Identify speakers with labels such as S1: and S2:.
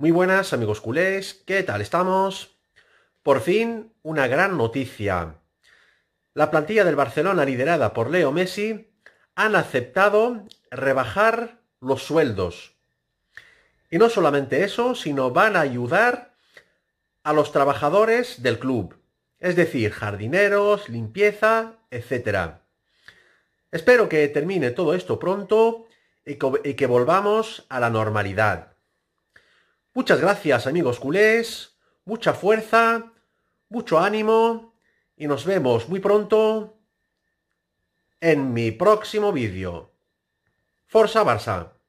S1: Muy buenas amigos culés, ¿qué tal estamos? Por fin, una gran noticia. La plantilla del Barcelona liderada por Leo Messi han aceptado rebajar los sueldos. Y no solamente eso, sino van a ayudar a los trabajadores del club, es decir, jardineros, limpieza, etc. Espero que termine todo esto pronto y que volvamos a la normalidad. Muchas gracias amigos culés, mucha fuerza, mucho ánimo y nos vemos muy pronto en mi próximo vídeo. Forza Barça.